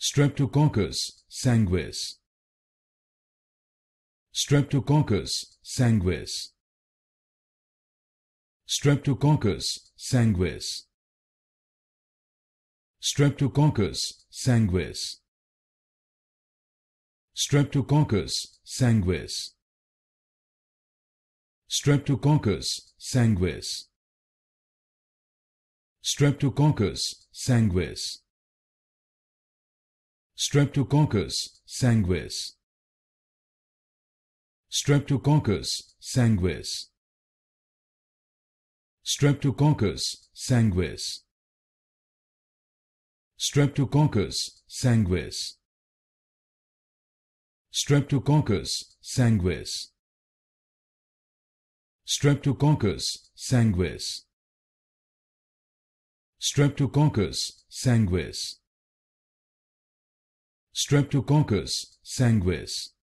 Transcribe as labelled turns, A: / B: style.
A: Streptococcus sanguis. Streptococcus sanguis. Streptococcus sanguis. Streptococcus sanguis. Streptococcus sanguis. Streptococcus sanguis. Streptococcus sanguis. Streptococcus sanguis. Streptococcus sanguis. Streptococcus sanguis. Streptococcus sanguis. Streptococcus sanguis. Streptococcus sanguis. Streptococcus sanguis. Streptococcus sanguis.